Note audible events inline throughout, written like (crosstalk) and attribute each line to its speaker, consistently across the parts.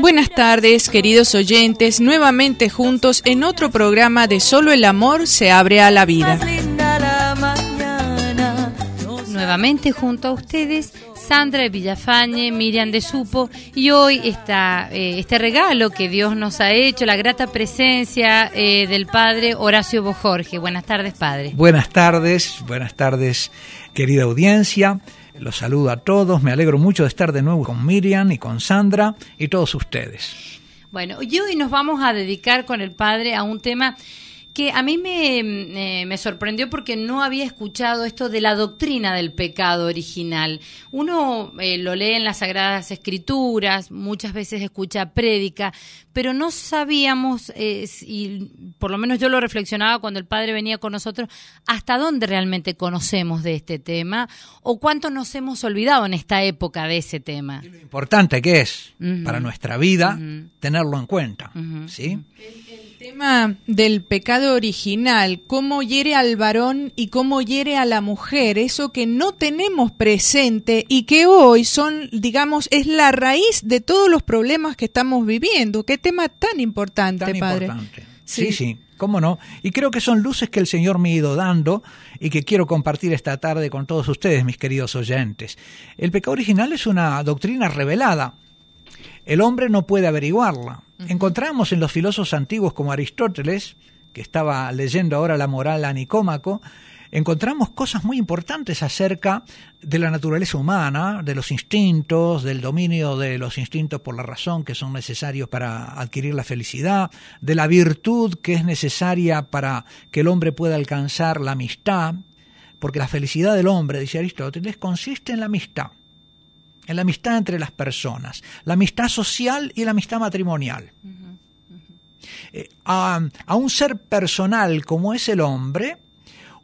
Speaker 1: Buenas tardes, queridos oyentes, nuevamente juntos en otro programa de Solo el Amor se abre a la vida.
Speaker 2: Nuevamente junto a ustedes, Sandra Villafañe, Miriam de Supo, y hoy está eh, este regalo que Dios nos ha hecho, la grata presencia eh, del padre Horacio Bojorge. Buenas tardes, padre.
Speaker 3: Buenas tardes, buenas tardes, querida audiencia. Los saludo a todos, me alegro mucho de estar de nuevo con Miriam y con Sandra y todos ustedes.
Speaker 2: Bueno, y hoy nos vamos a dedicar con el Padre a un tema que a mí eh, me, sorprendió porque no había escuchado esto de la doctrina del pecado original. Uno eh, lo lee en las Sagradas Escrituras, muchas veces escucha prédica, pero no sabíamos, eh, y por lo menos yo lo reflexionaba cuando el Padre venía con nosotros, hasta dónde realmente conocemos de este tema o cuánto nos hemos olvidado en esta época de ese tema. lo
Speaker 3: importante que es para nuestra vida tenerlo en cuenta. ¿sí?
Speaker 1: tema del pecado original, cómo hiere al varón y cómo hiere a la mujer, eso que no tenemos presente y que hoy son, digamos, es la raíz de todos los problemas que estamos viviendo. Qué tema tan importante, tan padre.
Speaker 3: Importante. sí, sí, cómo no. Y creo que son luces que el Señor me ha ido dando y que quiero compartir esta tarde con todos ustedes, mis queridos oyentes. El pecado original es una doctrina revelada. El hombre no puede averiguarla Encontramos en los filósofos antiguos como Aristóteles, que estaba leyendo ahora la moral a Nicómaco, encontramos cosas muy importantes acerca de la naturaleza humana, de los instintos, del dominio de los instintos por la razón que son necesarios para adquirir la felicidad, de la virtud que es necesaria para que el hombre pueda alcanzar la amistad, porque la felicidad del hombre, dice Aristóteles, consiste en la amistad en la amistad entre las personas, la amistad social y la amistad matrimonial. Eh, a, un ser personal como es el hombre,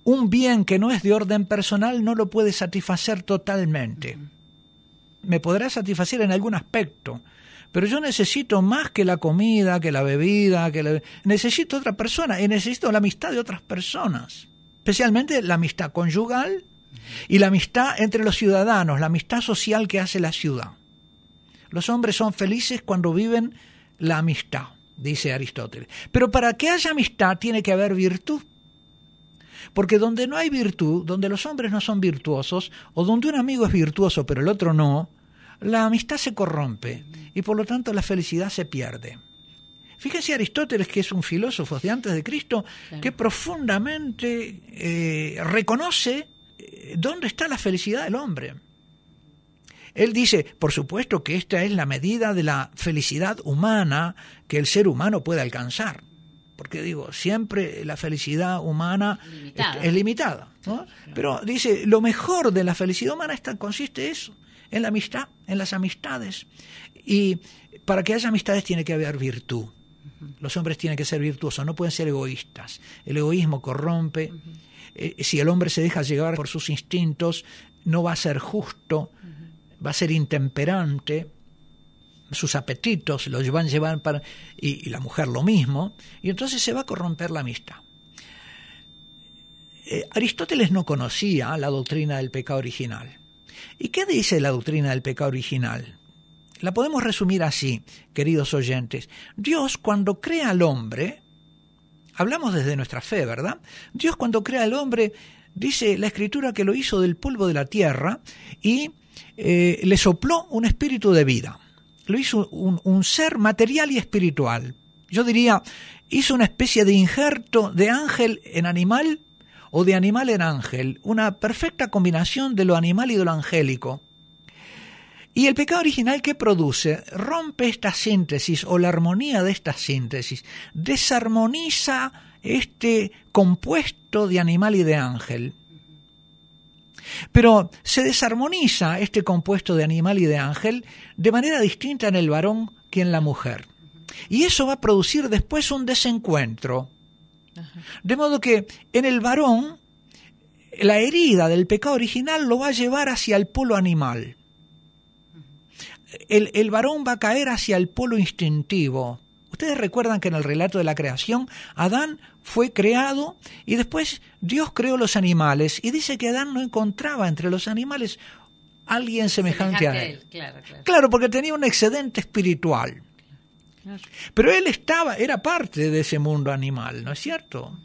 Speaker 3: un bien que no es de orden personal no lo puede satisfacer totalmente. Me podrá satisfacer en algún aspecto, pero yo necesito más que la comida, que la bebida, que necesito otra persona y necesito la amistad de otras personas, especialmente la amistad conyugal y la amistad entre los ciudadanos, la amistad social que hace la ciudad. Los hombres son felices cuando viven la amistad, dice Aristóteles. Pero para que haya amistad tiene que haber virtud. Porque donde no hay virtud, donde los hombres no son virtuosos, o donde un amigo es virtuoso pero el otro no, la amistad se corrompe y por lo tanto la felicidad se pierde. Fíjense Aristóteles, que es un filósofo de antes de Cristo, que profundamente eh, reconoce ¿dónde está la felicidad del hombre? Él dice, por supuesto que esta es la medida de la felicidad humana que el ser humano puede alcanzar. Porque digo, siempre la felicidad humana Es, limitada. Pero dice, lo mejor de la felicidad humana está, consiste eso, en la amistad, en las amistades. Y para que haya amistades tiene que haber virtud. Los hombres tienen que ser virtuosos, no pueden ser egoístas. El egoísmo corrompe. Eh, si el hombre se deja llevar por sus instintos, no va a ser justo, va a ser intemperante, sus apetitos los van a llevar para... Y, la mujer lo mismo, y entonces se va a corromper la amistad. Eh, Aristóteles no conocía la doctrina del pecado original. ¿Y qué dice la doctrina del pecado original? La podemos resumir así, queridos oyentes. Dios cuando crea al hombre, hablamos desde nuestra fe, ¿verdad? Dios cuando crea al hombre, dice la escritura que lo hizo del polvo de la tierra y eh, le sopló un espíritu de vida. Lo hizo un, un ser material y espiritual. Yo diría, hizo una especie de injerto de ángel en animal o de animal en ángel, una perfecta combinación de lo animal y de lo angélico. Y el pecado original que produce rompe esta síntesis o la armonía de esta síntesis, desarmoniza este compuesto de animal y de ángel. Pero se desarmoniza este compuesto de animal y de ángel de manera distinta en el varón que en la mujer. Y eso va a producir después un desencuentro. De modo que en el varón la herida del pecado original lo va a llevar hacia el polo animal el, varón va a caer hacia el polo instintivo. Ustedes recuerdan que en el relato de la creación, Adán fue creado y después Dios creó los animales y dice que Adán no encontraba entre los animales alguien semejante, a él. claro, porque tenía un excedente espiritual. Pero él estaba, era parte de ese mundo animal, ¿no es cierto?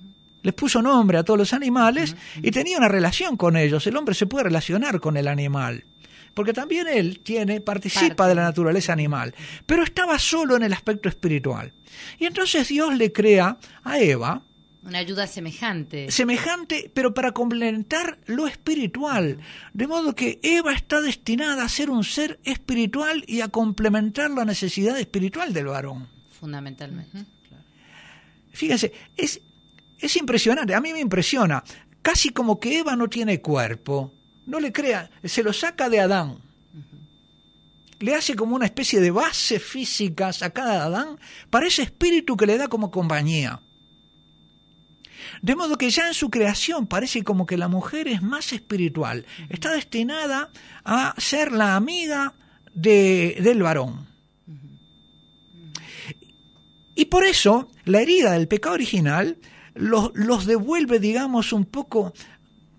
Speaker 3: Les puso nombre a todos los animales y tenía una relación con ellos. El hombre se puede relacionar con el animal porque también él tiene, participa de la naturaleza animal, pero estaba solo en el aspecto espiritual. Y entonces Dios le crea a Eva,
Speaker 2: una ayuda semejante.
Speaker 3: Semejante, pero para complementar lo espiritual. De modo que Eva está destinada a ser un ser espiritual y a complementar la necesidad espiritual del varón.
Speaker 2: Fundamentalmente.
Speaker 3: Fíjense, es, es impresionante, a mí me impresiona. Casi como que Eva no tiene cuerpo no le crea, se lo saca de Adán. Le hace como una especie de base física sacada de Adán para ese espíritu que le da como compañía. De modo que ya en su creación parece como que la mujer es más espiritual, está destinada a ser la amiga de, del varón. Y por eso la herida del pecado original los devuelve, digamos, un poco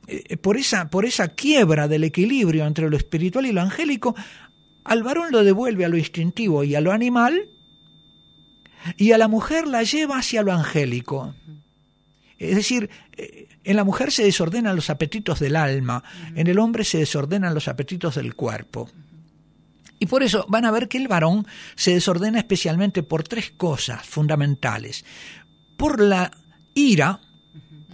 Speaker 3: eh, por esa, por esa quiebra del equilibrio entre lo espiritual y lo angélico, al varón lo devuelve a lo instintivo y a lo animal, y a la mujer la lleva hacia lo angélico. Es decir, eh, en la mujer se desordenan los apetitos del alma, en el hombre se desordenan los apetitos del cuerpo. Y por eso van a ver que el varón se desordena especialmente por tres cosas fundamentales. Por la ira,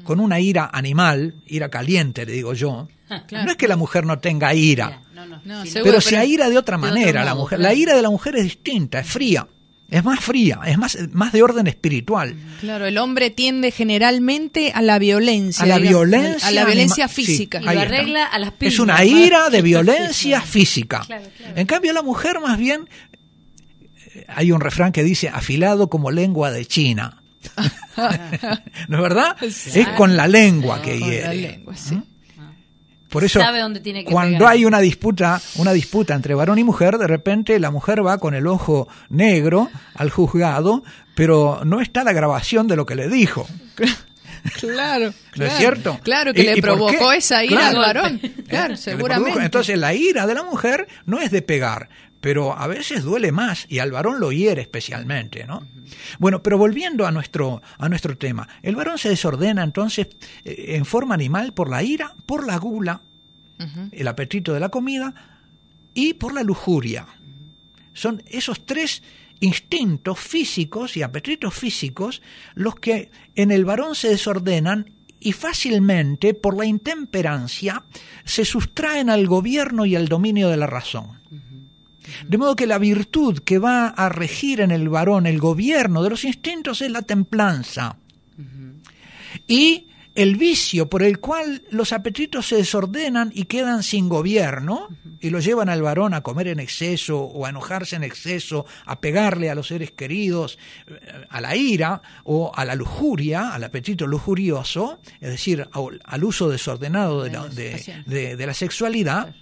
Speaker 3: con una ira animal, ira caliente, le digo yo. Ah, no es que la mujer no tenga ira,
Speaker 1: pero se aira de otra manera
Speaker 3: la ira de la mujer es distinta, es fría. Es más fría, es más, más de orden espiritual.
Speaker 1: Claro, el hombre tiende generalmente a la violencia. A la violencia. A la violencia física. y lo arregla a las pilas, Es una
Speaker 3: ira de violencia física. En cambio, la mujer más bien, eh, hay un refrán que dice, afilado como lengua de China. (laughs) ¿No es verdad? (laughs) Es con la lengua que hiere.
Speaker 1: ¿Mm? Ah.
Speaker 3: Por eso, cuando hay una disputa, una disputa entre varón y mujer, de repente la mujer va con el ojo negro al juzgado, pero no está la grabación de lo que le dijo. (laughs)
Speaker 1: Claro, ¿No claro, es cierto? (laughs) ¿Eh? Claro, que le provocó esa ira al varón. Entonces,
Speaker 3: la ira de la mujer no es de pegar, pero a veces duele más y al varón lo hiere especialmente, ¿no? Bueno, pero volviendo a nuestro, a nuestro tema, el varón se desordena entonces eh, en forma animal por la ira, por la gula, el apetito de la comida y por la lujuria. Son esos tres instintos físicos y apetitos físicos los que en el varón se desordenan y fácilmente, por la intemperancia, se sustraen al gobierno y al dominio de la razón. De modo que la virtud que va a regir en el varón el gobierno de los instintos es la templanza. Y el vicio por el cual los apetitos se desordenan y quedan sin gobierno y lo llevan al varón a comer en exceso o a enojarse en exceso, a pegarle a los seres queridos, eh, a la ira o a la lujuria, al apetito lujurioso, es decir, al uso desordenado de, la sexualidad.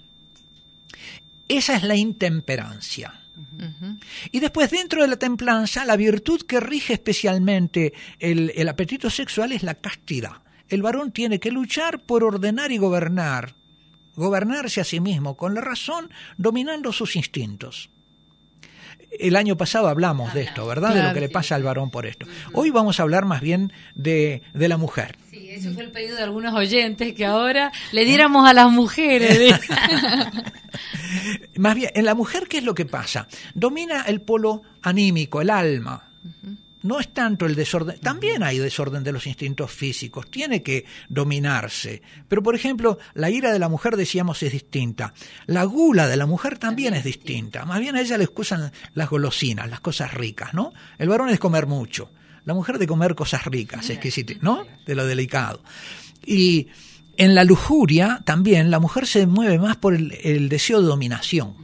Speaker 3: Esa es la intemperancia. Y después dentro de la templanza, la virtud que rige especialmente el, apetito sexual es la castidad. El varón tiene que luchar por ordenar y gobernar, gobernarse a sí mismo con la razón, dominando sus instintos. El año pasado hablamos de esto, ¿verdad? de lo que le pasa al varón por esto. Hoy vamos a hablar más bien de, la mujer. Sí,
Speaker 2: eso fue el pedido de algunos oyentes, que ahora le diéramos ¿Eh? a las mujeres.
Speaker 3: (laughs) Más bien, en la mujer, ¿qué es lo que pasa? Domina el polo anímico, el alma. no es tanto el desorden, también hay desorden de los instintos físicos, tiene que dominarse. Pero, por ejemplo, la ira de la mujer, decíamos, es distinta. La gula de la mujer también, es distinta. Más bien a ella le excusan las golosinas, las cosas ricas, ¿no? El varón es comer mucho, la mujer de comer cosas ricas, exquisitas, ¿no? De lo delicado. Y en la lujuria también la mujer se mueve más por el, deseo de dominación,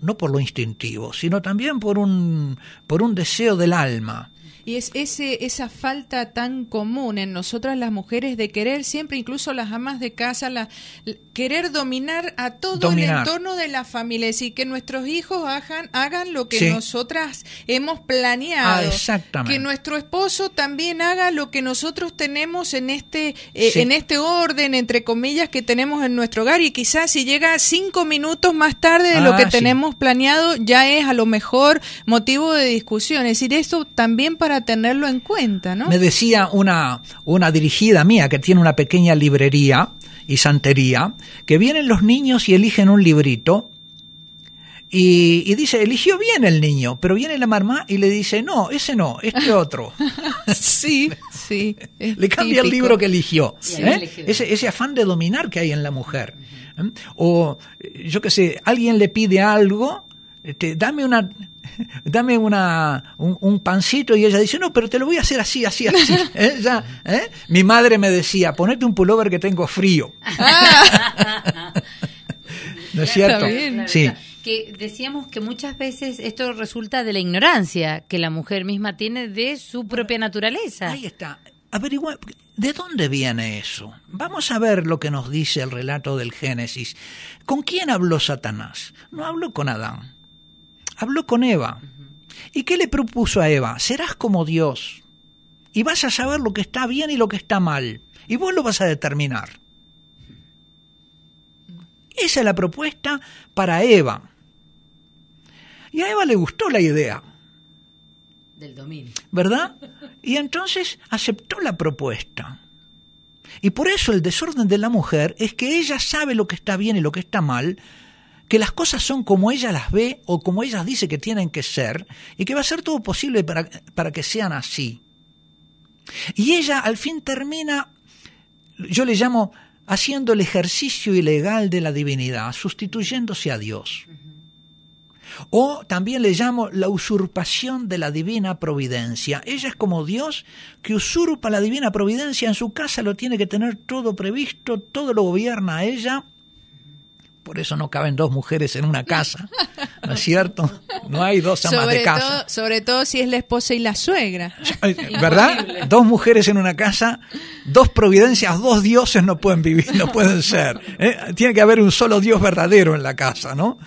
Speaker 3: no por lo instintivo, sino también por un, por un deseo del alma
Speaker 1: y es ese, esa falta tan común en nosotras las mujeres de querer siempre, incluso las amas de casa, querer dominar a todo el entorno de la familia. y decir, que nuestros hijos hagan, hagan lo que nosotras hemos planeado. Ah, que nuestro esposo también haga lo que nosotros tenemos en este, eh, en este orden, entre comillas, que tenemos en nuestro hogar. Y quizás si llega cinco minutos más tarde de lo ah, que tenemos planeado, ya es a lo mejor motivo de discusión. Es decir, esto también para tenerlo en cuenta, Me
Speaker 3: decía una, una dirigida mía que tiene una pequeña librería y santería, que vienen los niños y eligen un librito y, dice, eligió bien el niño, pero viene la mamá y le dice, no, ese no, este (laughs) otro. sí, sí. Le cambia el libro que eligió. ¿eh? ese, afán de dominar que hay en la mujer. ¿eh? O, yo qué sé, alguien le pide algo, dame una, (laughs) dame una, un, pancito y ella dice, no, pero te lo voy a hacer así, así, así. (laughs) ¿eh? ¿eh? Mi madre me decía, ponete un pullover que tengo frío. (laughs) Ah. ¿No es cierto? Que
Speaker 2: decíamos que muchas veces esto resulta de la ignorancia que la mujer misma tiene de su propia naturaleza. Ahí está.
Speaker 3: Averigua, ¿de dónde viene eso? Vamos a ver lo que nos dice el relato del Génesis. ¿Con quién habló Satanás? No habló con Adán habló con Eva. ¿Y qué le propuso a Eva? Serás como Dios. Y vas a saber lo que está bien y lo que está mal. Y vos lo vas a determinar. Esa es la propuesta para Eva. Y a Eva le gustó la idea. Del dominio. ¿Verdad? Y entonces aceptó la propuesta. Y por eso el desorden de la mujer es que ella sabe lo que está bien y lo que está mal, que las cosas son como ella las ve o como ella dice que tienen que ser y que va a hacer todo posible para, para que sean así. Y ella al fin termina, yo le llamo, haciendo el ejercicio ilegal de la divinidad, sustituyéndose a Dios. O también le llamo la usurpación de la divina providencia. Ella es como Dios que usurpa la divina providencia en su casa, lo tiene que tener todo previsto, todo lo gobierna ella por eso no caben dos mujeres en una (laughs) casa, ¿no es cierto? No hay dos amas de casa.
Speaker 1: sobre todo si es la esposa y la suegra. (laughs)
Speaker 3: Eh, ¿Verdad? Dos mujeres en una casa, dos providencias, dos dioses no pueden vivir, no pueden ser. ¿eh? Tiene que haber un solo Dios verdadero en la casa, ¿no?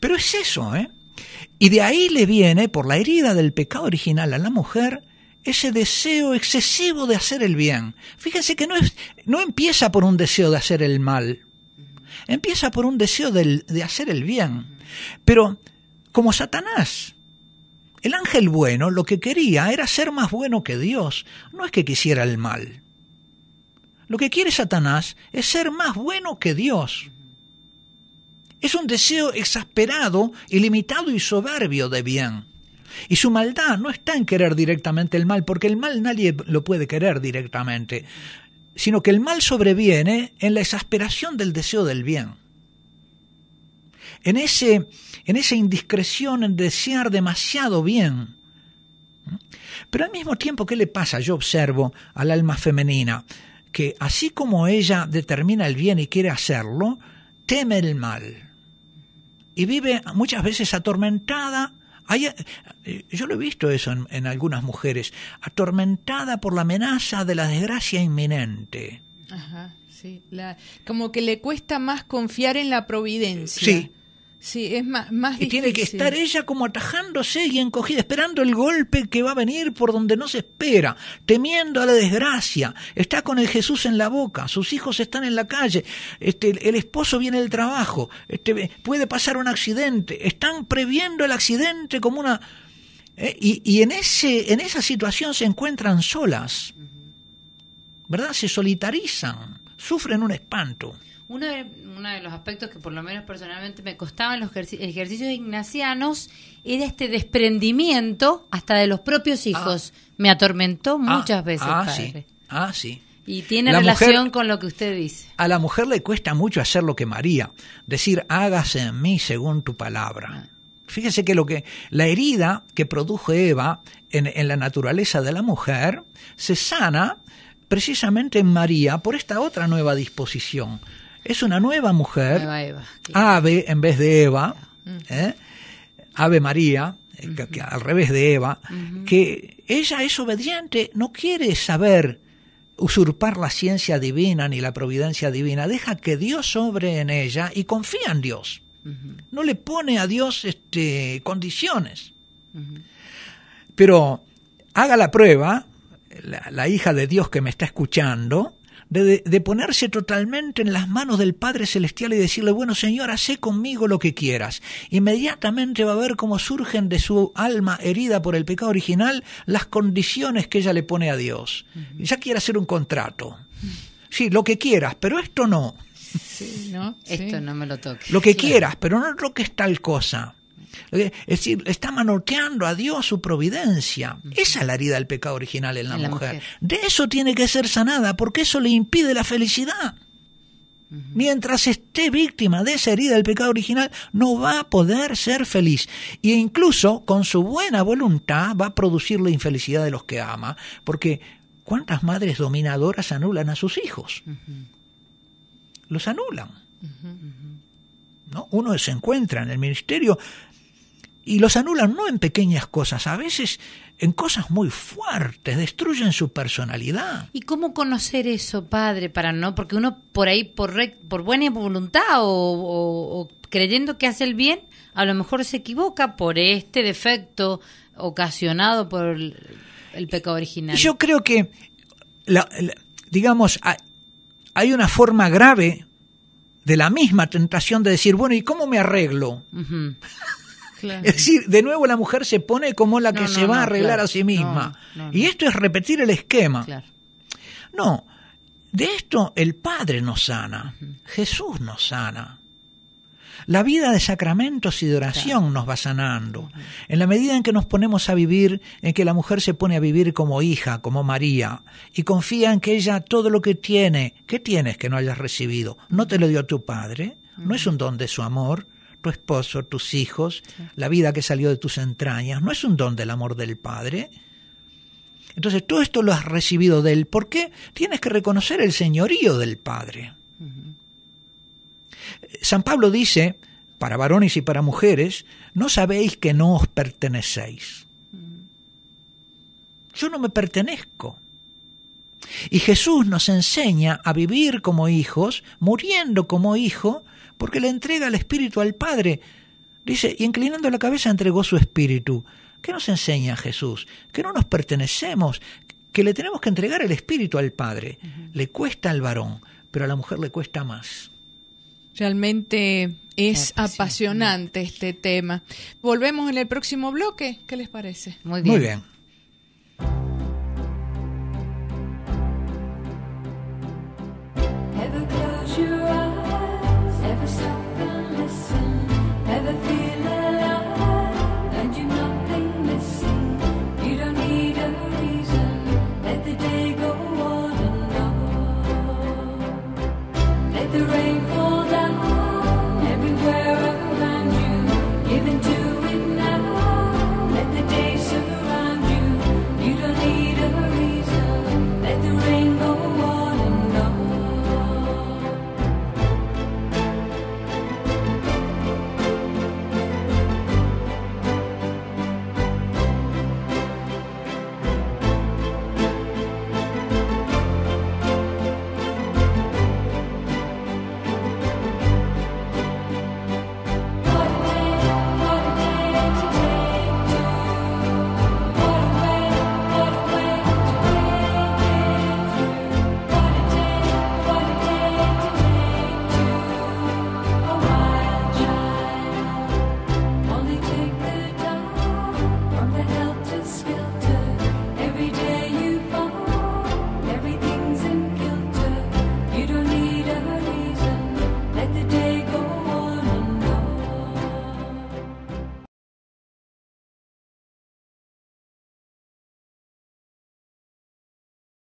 Speaker 3: Pero es eso, ¿eh? Y de ahí le viene, por la herida del pecado original a la mujer, ese deseo excesivo de hacer el bien. Fíjense que no, es, no empieza por un deseo de hacer el mal, Empieza por un deseo de hacer el bien. Pero como Satanás, el ángel bueno lo que quería era ser más bueno que Dios. No es que quisiera el mal. Lo que quiere Satanás es ser más bueno que Dios. Es un deseo exasperado, ilimitado y soberbio de bien. Y su maldad no está en querer directamente el mal, porque el mal nadie lo puede querer directamente sino que el mal sobreviene en la exasperación del deseo del bien. En, ese, en esa indiscreción en desear demasiado bien. Pero al mismo tiempo, ¿qué le pasa? Yo observo al alma femenina que así como ella determina el bien y quiere hacerlo, teme el mal y vive muchas veces atormentada hay, eh, eh, yo lo he visto eso en, algunas mujeres, atormentada por la amenaza de la desgracia inminente.
Speaker 1: Ajá, sí. como que le cuesta más confiar en la providencia es más, y tiene que estar
Speaker 3: ella como atajándose y encogida, esperando el golpe que va a venir por donde no se espera, temiendo a la desgracia. Está con el Jesús en la boca, sus hijos están en la calle, este, el esposo viene del trabajo, este, puede pasar un accidente, están previendo el accidente como una... Eh, y, y en, ese, en esa situación se encuentran solas, ¿verdad? Se solitarizan, sufren un espanto
Speaker 2: uno de, los aspectos que por lo menos personalmente me costaban los ejercicios ignacianos era este desprendimiento hasta de los propios ah. hijos. me atormentó ah. muchas veces. Ah, sí. Y tiene relación con lo que usted dice.
Speaker 3: A la mujer le cuesta mucho hacer lo que María, decir, hágase en mí según tu palabra. Fíjese que lo que la herida que produjo Eva en, en la naturaleza de la mujer se sana precisamente en María por esta otra nueva disposición, es una nueva mujer, Ave en vez de Eva, mm. ¿eh? Ave María, eh, al revés de Eva, que ella es obediente, no quiere saber usurpar la ciencia divina ni la providencia divina, deja que Dios sobre en ella y confía en Dios. No le pone a Dios este, condiciones. Pero haga la prueba, la, hija de Dios que me está escuchando, de, ponerse totalmente en las manos del Padre Celestial y decirle, bueno Señor, haz conmigo lo que quieras. Inmediatamente va a ver cómo surgen de su alma herida por el pecado original las condiciones que ella le pone a Dios. Ya quiere hacer un contrato. Sí, lo que quieras, pero esto no.
Speaker 2: Esto no me lo toques.
Speaker 3: Lo que quieras, pero no toques tal cosa. Es decir, está manoteando a Dios su providencia. Esa es la herida del pecado original en la, mujer. De eso tiene que ser sanada, porque eso le impide la felicidad. Mientras esté víctima de esa herida del pecado original, no va a poder ser feliz. E incluso con su buena voluntad va a producir la infelicidad de los que ama, porque ¿cuántas madres dominadoras anulan a sus hijos? Los anulan. ¿No? Uno se encuentra en el ministerio y los anulan no en pequeñas cosas, a veces en cosas muy fuertes, destruyen su personalidad. ¿Y
Speaker 2: cómo conocer eso, padre, para no? Porque uno por ahí, por, por buena voluntad o, creyendo que hace el bien, a lo mejor se equivoca por este defecto ocasionado por el, pecado original. Yo
Speaker 3: creo que, digamos, hay una forma grave de la misma tentación de decir, bueno, ¿y cómo me arreglo? Es decir, de nuevo la mujer se pone como la que se va a arreglar a sí misma. Y esto es repetir el esquema. No, de esto el Padre nos sana, Jesús nos sana. La vida de sacramentos y de oración nos va sanando. En la medida en que nos ponemos a vivir, en que la mujer se pone a vivir como hija, como María, y confía en que ella todo lo que tiene, ¿qué tienes que no hayas recibido? ¿No te lo dio tu padre? ¿No es un don de su amor? tu esposo, tus hijos, la vida que salió de tus entrañas. ¿No es un don del amor del Padre? Entonces todo esto lo has recibido de Él. ¿Por qué? Tienes que reconocer el señorío del Padre. San Pablo dice, para varones y para mujeres, no sabéis que no os pertenecéis. Yo no me pertenezco. Y Jesús nos enseña a vivir como hijos, muriendo como hijo, porque le entrega el Espíritu al Padre. Dice, y inclinando la cabeza entregó su Espíritu. ¿Qué nos enseña Jesús? Que no nos pertenecemos, que le tenemos que entregar el Espíritu al Padre. Le cuesta al varón, pero a la mujer le cuesta más.
Speaker 1: Realmente es apasionante. este tema. Volvemos en el próximo bloque. ¿Qué les parece?
Speaker 3: Muy bien. Muy bien.
Speaker 2: the rainbow.